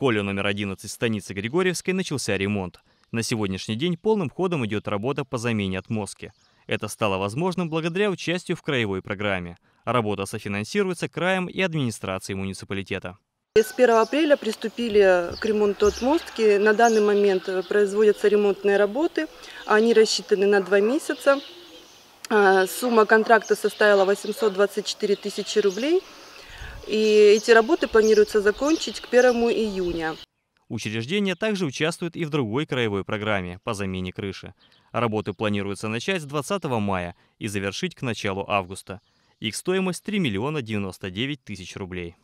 школе номер 11 станицы Григорьевской начался ремонт. На сегодняшний день полным ходом идет работа по замене отмостки. Это стало возможным благодаря участию в краевой программе. Работа софинансируется краем и администрацией муниципалитета. С 1 апреля приступили к ремонту отмостки. На данный момент э, производятся ремонтные работы. Они рассчитаны на два месяца. Э, сумма контракта составила 824 тысячи рублей. И эти работы планируется закончить к 1 июня. Учреждение также участвует и в другой краевой программе по замене крыши. Работы планируется начать с 20 мая и завершить к началу августа. Их стоимость 3 миллиона 99 тысяч рублей.